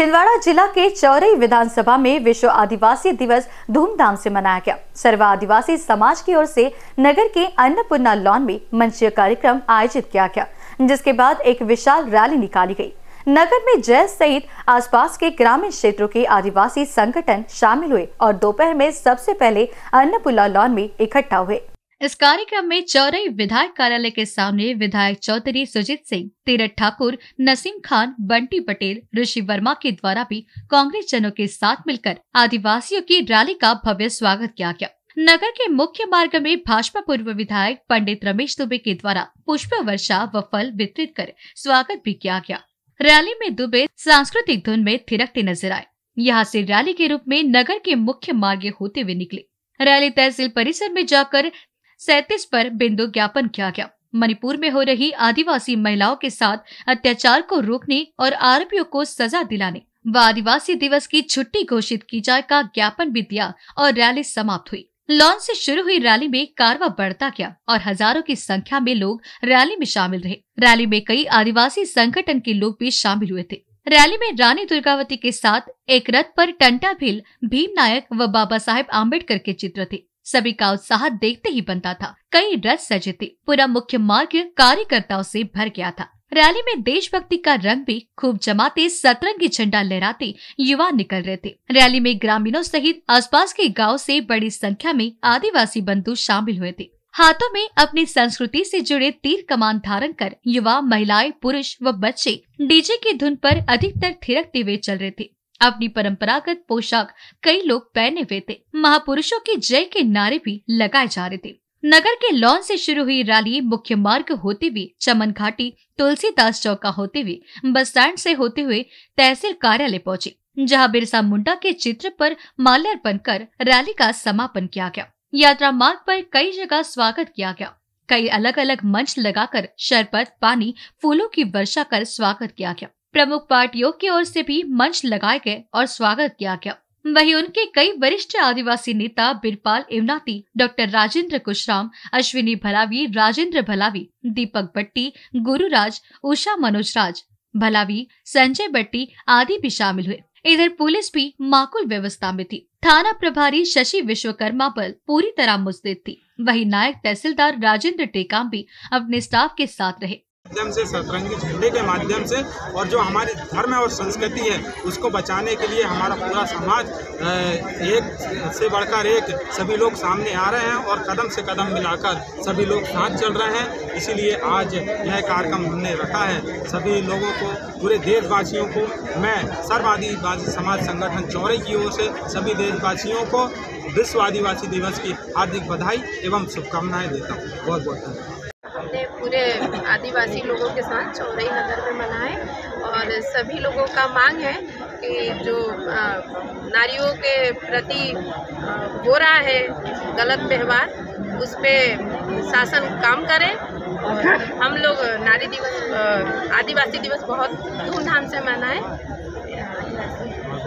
छिंदवाड़ा जिला के चौरई विधानसभा में विश्व आदिवासी दिवस धूमधाम से मनाया गया सर्व आदिवासी समाज की ओर से नगर के अन्नपूर्णा लॉन में मंचीय कार्यक्रम आयोजित किया गया जिसके बाद एक विशाल रैली निकाली गई नगर में जय सहित आसपास के ग्रामीण क्षेत्रों के आदिवासी संगठन शामिल हुए और दोपहर में सबसे पहले अन्नपूर्णा लॉन में इकट्ठा हुए इस कार्यक्रम में चौरई विधायक कार्यालय के सामने विधायक चौधरी सुजीत सिंह तीरथ ठाकुर नसीम खान बंटी पटेल ऋषि वर्मा के द्वारा भी कांग्रेस जनों के साथ मिलकर आदिवासियों की रैली का भव्य स्वागत किया गया नगर के मुख्य मार्ग में भाजपा पूर्व विधायक पंडित रमेश दुबे के द्वारा पुष्प वर्षा व फल वितरित कर स्वागत भी किया गया रैली में दुबे सांस्कृतिक धुन में थिरकते नजर आए यहाँ से रैली के रूप में नगर के मुख्य मार्ग होते हुए निकले रैली तहसील परिसर में जाकर सैतीस पर बिंदु ज्ञापन किया गया मणिपुर में हो रही आदिवासी महिलाओं के साथ अत्याचार को रोकने और आरोपियों को सजा दिलाने व आदिवासी दिवस की छुट्टी घोषित की जाए का ज्ञापन भी दिया और रैली समाप्त हुई लॉन से शुरू हुई रैली में कारवा बढ़ता गया और हजारों की संख्या में लोग रैली में शामिल रहे रैली में कई आदिवासी संगठन के लोग भी शामिल हुए थे रैली में रानी दुर्गावती के साथ एक रथ पर टंटा भील भीम नायक व बाबा साहेब आम्बेडकर के चित्र थे सभी का उत्साह देखते ही बनता था कई रथ सजे थे पूरा मुख्य मार्ग कार्यकर्ताओं से भर गया था रैली में देशभक्ति का रंग भी खूब जमाते सतरंगी झंडा लहराते युवा निकल रहे थे रैली में ग्रामीणों सहित आसपास के गांव से बड़ी संख्या में आदिवासी बंधु शामिल हुए थे हाथों में अपनी संस्कृति से जुड़े तीर कमान धारण कर युवा महिलाएं पुरुष व बच्चे डीजे की धुन पर अधिकतर थिरकते हुए चल रहे थे अपनी परंपरागत पोशाक कई लोग पहने हुए थे महापुरुषों की जय के नारे भी लगाए जा रहे थे नगर के लॉन से शुरू हुई रैली मुख्य मार्ग होते हुए चमन घाटी तुलसीदास चौका होते हुए बस स्टैंड से होते हुए तहसील कार्यालय पहुंची जहां बिरसा मुंडा के चित्र पर माल्यार्पण कर रैली का समापन किया गया यात्रा मार्ग पर कई जगह स्वागत किया गया कई अलग अलग मंच लगाकर शरबत पानी फूलों की वर्षा कर स्वागत किया गया प्रमुख पार्टियों की ओर से भी मंच लगाए गए और स्वागत किया गया वहीं उनके कई वरिष्ठ आदिवासी नेता बिरपाल इवनाती डॉक्टर राजेंद्र कुशराम अश्विनी भलावी राजेंद्र भलावी दीपक बट्टी गुरुराज उषा मनोजराज भलावी संजय बट्टी आदि भी शामिल हुए इधर पुलिस भी माकुल व्यवस्था में थी थाना प्रभारी शशि विश्वकर्मा पर पूरी तरह मुस्तैद थी वही नायक तहसीलदार राजेंद्र टेकाम भी अपने स्टाफ के साथ रहे माध्यम से सतरंगी झंडे के माध्यम से और जो हमारी धर्म और संस्कृति है उसको बचाने के लिए हमारा पूरा समाज एक से बढ़कर एक सभी लोग सामने आ रहे हैं और कदम से कदम मिलाकर सभी लोग साथ चल रहे हैं इसीलिए आज यह कार्यक्रम हमने रखा है सभी लोगों को पूरे देशवासियों को मैं सर्व आदिवासी समाज संगठन चौरे की ओर से सभी देशवासियों को विश्व आदिवासी दिवस की हार्दिक बधाई एवं शुभकामनाएं देता हूँ बहुत बहुत धन्यवाद हमने पूरे आदिवासी लोगों के साथ चौरई नगर में मनाए और सभी लोगों का मांग है कि जो नारियों के प्रति हो रहा है गलत व्यवहार उस पर शासन काम करे और हम लोग नारी दिवस आदिवासी दिवस बहुत धूमधाम से मनाएं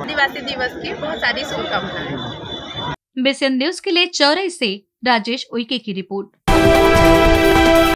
आदिवासी दिवस की बहुत सारी शुभकामनाएं बेसन न्यूज के लिए चौरे से राजेश उइके की रिपोर्ट